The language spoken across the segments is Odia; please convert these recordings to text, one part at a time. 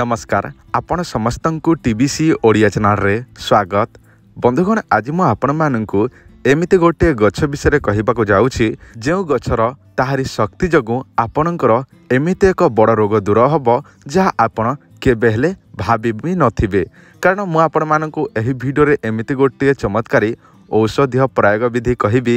ନମସ୍କାର ଆପଣ ସମସ୍ତଙ୍କୁ ଟି ବି ସି ଓଡ଼ିଆ ଚ୍ୟାନେଲରେ ସ୍ୱାଗତ ବନ୍ଧୁଗଣ ଆଜି ମୁଁ ଆପଣମାନଙ୍କୁ ଏମିତି ଗୋଟିଏ ଗଛ ବିଷୟରେ କହିବାକୁ ଯାଉଛି ଯେଉଁ ଗଛର ତାହାରି ଶକ୍ତି ଯୋଗୁଁ ଆପଣଙ୍କର ଏମିତି ଏକ ବଡ଼ ରୋଗ ଦୂର ହେବ ଯାହା ଆପଣ କେବେ ହେଲେ ଭାବି ବି ନଥିବେ କାରଣ ମୁଁ ଆପଣମାନଙ୍କୁ ଏହି ଭିଡ଼ିଓରେ ଏମିତି ଗୋଟିଏ ଚମତ୍କାରୀ ଔଷଧୀୟ ପ୍ରୟୋଗ ବିଧି କହିବି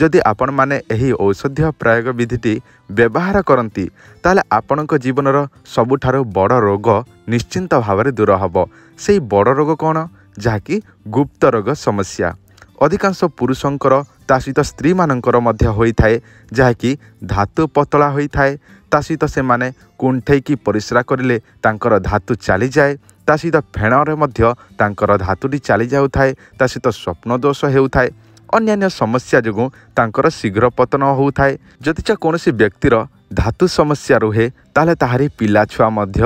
ଯଦି ଆପଣମାନେ ଏହି ଔଷଧୀୟ ପ୍ରୟୋଗ ବିଧିଟି ବ୍ୟବହାର କରନ୍ତି ତାହେଲେ ଆପଣଙ୍କ ଜୀବନର ସବୁଠାରୁ ବଡ଼ ରୋଗ ନିଶ୍ଚିନ୍ତ ଭାବରେ ଦୂର ହେବ ସେହି ବଡ଼ ରୋଗ କ'ଣ ଯାହାକି ଗୁପ୍ତ ରୋଗ ସମସ୍ୟା ଅଧିକାଂଶ ପୁରୁଷଙ୍କର ତା ସହିତ ସ୍ତ୍ରୀମାନଙ୍କର ମଧ୍ୟ ହୋଇଥାଏ ଯାହାକି ଧାତୁ ପତଳା ହୋଇଥାଏ ତା ସହିତ ସେମାନେ କୁଣ୍ଠେଇକି ପରିସ୍ରା କରିଲେ ତାଙ୍କର ଧାତୁ ଚାଲିଯାଏ ତା ସହିତ ଫେଣରେ ମଧ୍ୟ ତାଙ୍କର ଧାତୁଟି ଚାଲିଯାଉଥାଏ ତା ସହିତ ସ୍ୱପ୍ନ ଦୋଷ ହେଉଥାଏ ଅନ୍ୟାନ୍ୟ ସମସ୍ୟା ଯୋଗୁଁ ତାଙ୍କର ଶୀଘ୍ର ପତନ ହେଉଥାଏ ଯଦି ଯା କୌଣସି ବ୍ୟକ୍ତିର ଧାତୁ ସମସ୍ୟା ରୁହେ ତାହେଲେ ତାହାରି ପିଲାଛୁଆ ମଧ୍ୟ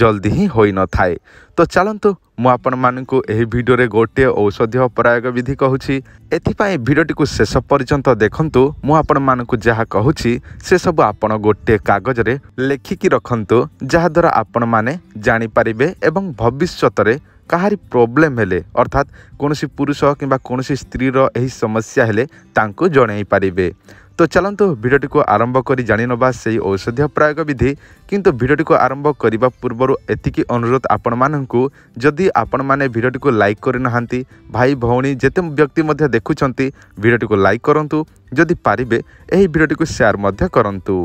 ଜଲ୍ଦି ହିଁ ହୋଇନଥାଏ ତ ଚାଲନ୍ତୁ ମୁଁ ଆପଣମାନଙ୍କୁ ଏହି ଭିଡ଼ିଓରେ ଗୋଟିଏ ଔଷଧୀୟ ପ୍ରୟୋଗ ବିଧି କହୁଛି ଏଥିପାଇଁ ଭିଡ଼ିଓଟିକୁ ଶେଷ ପର୍ଯ୍ୟନ୍ତ ଦେଖନ୍ତୁ ମୁଁ ଆପଣମାନଙ୍କୁ ଯାହା କହୁଛି ସେସବୁ ଆପଣ ଗୋଟିଏ କାଗଜରେ ଲେଖିକି ରଖନ୍ତୁ ଯାହାଦ୍ୱାରା ଆପଣମାନେ ଜାଣିପାରିବେ ଏବଂ ଭବିଷ୍ୟତରେ କାହାରି ପ୍ରୋବ୍ଲେମ୍ ହେଲେ ଅର୍ଥାତ୍ କୌଣସି ପୁରୁଷ କିମ୍ବା କୌଣସି ସ୍ତ୍ରୀର ଏହି ସମସ୍ୟା ହେଲେ ତାଙ୍କୁ ଜଣାଇ ପାରିବେ তো ଚାଲନ୍ତୁ ଭିଡ଼ିଓଟିକୁ ଆରମ୍ଭ କରି ଜାଣିନେବା ସେହି ଔଷଧୀୟ ପ୍ରୟୋଗ ବିଧି କିନ୍ତୁ ଭିଡ଼ିଓଟିକୁ ଆରମ୍ଭ କରିବା ପୂର୍ବରୁ ଏତିକି ଅନୁରୋଧ ଆପଣମାନଙ୍କୁ ଯଦି ଆପଣମାନେ ଭିଡ଼ିଓଟିକୁ ଲାଇକ୍ କରିନାହାନ୍ତି ଭାଇ ଭଉଣୀ ଯେତେ ବ୍ୟକ୍ତି ମଧ୍ୟ ଦେଖୁଛନ୍ତି ଭିଡ଼ିଓଟିକୁ ଲାଇକ୍ କରନ୍ତୁ ଯଦି ପାରିବେ ଏହି ଭିଡ଼ିଓଟିକୁ ସେୟାର ମଧ୍ୟ କରନ୍ତୁ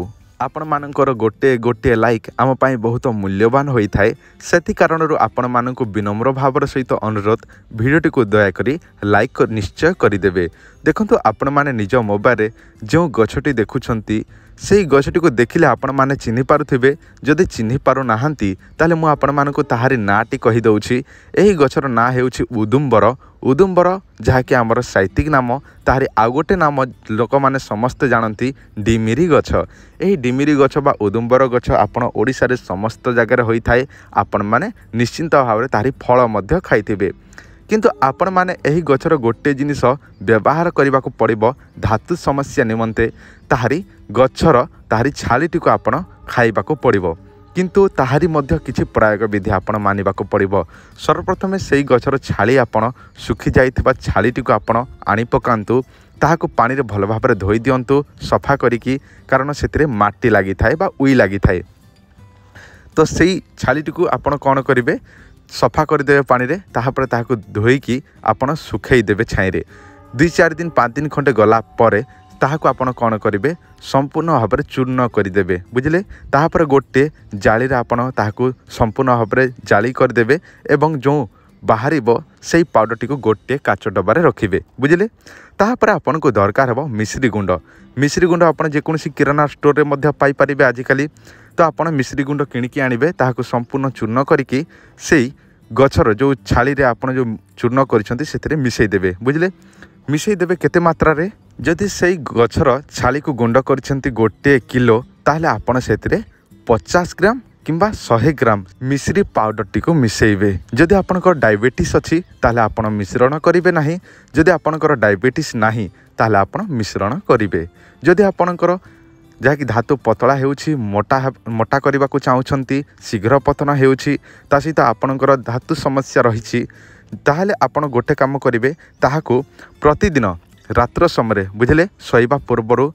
ଆପଣମାନଙ୍କର ଗୋଟିଏ ଗୋଟିଏ ଲାଇକ୍ ଆମ ପାଇଁ ବହୁତ ମୂଲ୍ୟବାନ ହୋଇଥାଏ ସେଥି କାରଣରୁ ଆପଣମାନଙ୍କୁ ବିନମ୍ର ଭାବର ସହିତ ଅନୁରୋଧ ଭିଡ଼ିଓଟିକୁ ଦୟାକରି ଲାଇକ୍ ନିଶ୍ଚୟ କରିଦେବେ ଦେଖନ୍ତୁ ଆପଣମାନେ ନିଜ ମୋବାଇଲରେ ଯେଉଁ ଗଛଟି ଦେଖୁଛନ୍ତି সেই ଗଛଟିକୁ ଦେଖିଲେ ଆପଣମାନେ ଚିହ୍ନିପାରୁଥିବେ ଯଦି ଚିହ୍ନିପାରୁନାହାନ୍ତି ତାହେଲେ ମୁଁ ଆପଣମାନଙ୍କୁ ତାହାରି ନାଁଟି କହିଦେଉଛି ଏହି ଗଛର ନାଁ ହେଉଛି ଉଦୁମ୍ବର ଉଦୁମ୍ବର ଯାହାକି ଆମର ସାହିତ୍ୟିକ ନାମ ତାହାରି ଆଉ ଗୋଟେ ନାମ ଲୋକମାନେ ସମସ୍ତେ ଜାଣନ୍ତି ଡିମିରି ଗଛ ଏହି ଡିମିରି ଗଛ ବା ଉଦୁମ୍ବର ଗଛ ଆପଣ ଓଡ଼ିଶାରେ ସମସ୍ତ ଜାଗାରେ ହୋଇଥାଏ ଆପଣମାନେ ନିଶ୍ଚିନ୍ତ ଭାବରେ ତାହାରି ଫଳ ମଧ୍ୟ ଖାଇଥିବେ କିନ୍ତୁ ଆପଣମାନେ ଏହି ଗଛର ଗୋଟିଏ ଜିନିଷ ବ୍ୟବହାର କରିବାକୁ ପଡ଼ିବ ଧାତୁ ସମସ୍ୟା ନିମନ୍ତେ ତାହାରି ଗଛର ତାହାରି ଛାଲିଟିକୁ ଆପଣ ଖାଇବାକୁ ପଡ଼ିବ କିନ୍ତୁ ତାହାରି ମଧ୍ୟ କିଛି ପ୍ରୟୋଗ ବିଧି ଆପଣ ମାନିବାକୁ ପଡ଼ିବ ସର୍ବପ୍ରଥମେ ସେହି ଗଛର ଛାଳି ଆପଣ ଶୁଖିଯାଇଥିବା ଛାଳିଟିକୁ ଆପଣ ଆଣିପକାନ୍ତୁ ତାହାକୁ ପାଣିରେ ଭଲ ଭାବରେ ଧୋଇ ଦିଅନ୍ତୁ ସଫା କରିକି କାରଣ ସେଥିରେ ମାଟି ଲାଗିଥାଏ ବା ଉଇ ଲାଗିଥାଏ ତ ସେଇ ଛାଳିଟିକୁ ଆପଣ କ'ଣ କରିବେ ସଫା କରିଦେବେ ପାଣିରେ ତାହାପରେ ତାହାକୁ ଧୋଇକି ଆପଣ ଶୁଖେଇଦେବେ ଛାଇରେ ଦୁଇ ଚାରି ଦିନ ପାଞ୍ଚ ଦିନ ଖଣ୍ଡେ ଗଲା ପରେ ତାହାକୁ ଆପଣ କ'ଣ କରିବେ ସମ୍ପୂର୍ଣ୍ଣ ଭାବରେ ଚୂର୍ଣ୍ଣ କରିଦେବେ ବୁଝିଲେ ତାହାପରେ ଗୋଟିଏ ଜାଳିରେ ଆପଣ ତାହାକୁ ସମ୍ପୂର୍ଣ୍ଣ ଭାବରେ ଜାଳି କରିଦେବେ ଏବଂ ଯେଉଁ ବାହାରିବ ସେଇ ପାଉଡ଼ରଟିକୁ ଗୋଟିଏ କାଚ ଡବାରେ ରଖିବେ ବୁଝିଲେ ତାହାପରେ ଆପଣଙ୍କୁ ଦରକାର ହେବ ମିଶ୍ରି ଗୁଣ୍ଡ ମିଶ୍ରି ଗୁଣ୍ଡ ଆପଣ ଯେକୌଣସି କିରାନା ଷ୍ଟୋର୍ରେ ମଧ୍ୟ ପାଇପାରିବେ ଆଜିକାଲି ତ ଆପଣ ମିଶ୍ରି ଗୁଣ୍ଡ କିଣିକି ଆଣିବେ ତାହାକୁ ସମ୍ପୂର୍ଣ୍ଣ ଚୂର୍ଣ୍ଣ କରିକି ସେଇ ଗଛର ଯେଉଁ ଛାଳିରେ ଆପଣ ଯେଉଁ ଚୂର୍ଣ୍ଣ କରିଛନ୍ତି ସେଥିରେ ମିଶାଇ ଦେବେ ବୁଝିଲେ ମିଶାଇ ଦେବେ କେତେ ମାତ୍ରାରେ ଯଦି ସେଇ ଗଛର ଛାଳିକୁ ଗୁଣ୍ଡ କରିଛନ୍ତି ଗୋଟିଏ କିଲୋ ତାହେଲେ ଆପଣ ସେଥିରେ ପଚାଶ ଗ୍ରାମ କିମ୍ବା ଶହେ ଗ୍ରାମ ମିଶ୍ରି ପାଉଡ଼ରଟିକୁ ମିଶାଇବେ ଯଦି ଆପଣଙ୍କର ଡାଇବେଟିସ୍ ଅଛି ତାହେଲେ ଆପଣ ମିଶ୍ରଣ କରିବେ ନାହିଁ ଯଦି ଆପଣଙ୍କର ଡାଇବେଟିସ୍ ନାହିଁ ତାହେଲେ ଆପଣ ମିଶ୍ରଣ କରିବେ ଯଦି ଆପଣଙ୍କର ଯାହାକି ଧାତୁ ପତଳା ହେଉଛି ମୋଟା ମୋଟା କରିବାକୁ ଚାହୁଁଛନ୍ତି ଶୀଘ୍ର ପତନ ହେଉଛି ତା ସହିତ ଆପଣଙ୍କର ଧାତୁ ସମସ୍ୟା ରହିଛି ତାହେଲେ ଆପଣ ଗୋଟେ କାମ କରିବେ ତାହାକୁ ପ୍ରତିଦିନ ରାତ୍ର ସମୟରେ ବୁଝିଲେ ଶୋଇବା ପୂର୍ବରୁ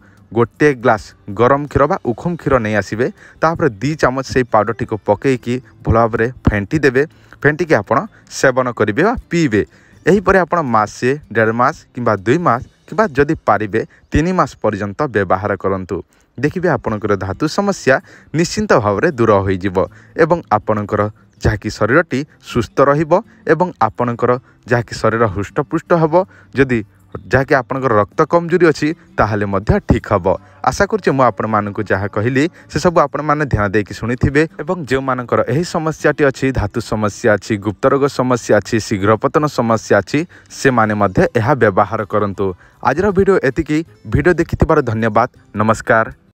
ଗୋଟିଏ ଗ୍ଲାସ୍ ଗରମ କ୍ଷୀର ବା ଉଖୁମ କ୍ଷୀର ନେଇ ଆସିବେ ତାପରେ ଦୁଇ ଚାମଚ ସେଇ ପାଉଡ଼ରଟିକୁ ପକାଇକି ଭଲ ଭାବରେ ଫେଣ୍ଟି ଦେବେ ଫେଣ୍ଟିକି ଆପଣ ସେବନ କରିବେ ବା ପିଇବେ ଏହିପରି ଆପଣ ମାସେ ଦେଢ଼ ମାସ କିମ୍ବା ଦୁଇ ମାସ কিংবা ଯଦି ପାରିବେ ତିନି ମାସ ପର୍ଯ୍ୟନ୍ତ ବ୍ୟବହାର କରନ୍ତୁ ଦେଖିବେ ଆପଣଙ୍କର ଧାତୁ ସମସ୍ୟା ନିଶ୍ଚିନ୍ତ ଭାବରେ ଦୂର ହୋଇଯିବ ଏବଂ ଆପଣଙ୍କର ଯାହାକି ଶରୀରଟି ସୁସ୍ଥ ରହିବ ଏବଂ ଆପଣଙ୍କର ଯାହାକି ଶରୀର ହୃଷ୍ଟପୁଷ୍ଟ ହେବ ଯଦି ଯାହାକି ଆପଣଙ୍କର ରକ୍ତ କମଜୋରି ଅଛି ତାହେଲେ ମଧ୍ୟ ଠିକ୍ ହେବ ଆଶା କରୁଛି ମୁଁ ଆପଣମାନଙ୍କୁ ଯାହା କହିଲି ସେସବୁ ଆପଣମାନେ ଧ୍ୟାନ ଦେଇକି ଶୁଣିଥିବେ ଏବଂ ଯେଉଁମାନଙ୍କର ଏହି ସମସ୍ୟାଟି ଅଛି ଧାତୁ ସମସ୍ୟା ଅଛି ଗୁପ୍ତରୋଗ ସମସ୍ୟା ଅଛି ଶୀଘ୍ରପତନ ସମସ୍ୟା ଅଛି ସେମାନେ ମଧ୍ୟ ଏହା ବ୍ୟବହାର କରନ୍ତୁ ଆଜିର ଭିଡ଼ିଓ ଏତିକି ଭିଡ଼ିଓ ଦେଖିଥିବାରୁ ଧନ୍ୟବାଦ ନମସ୍କାର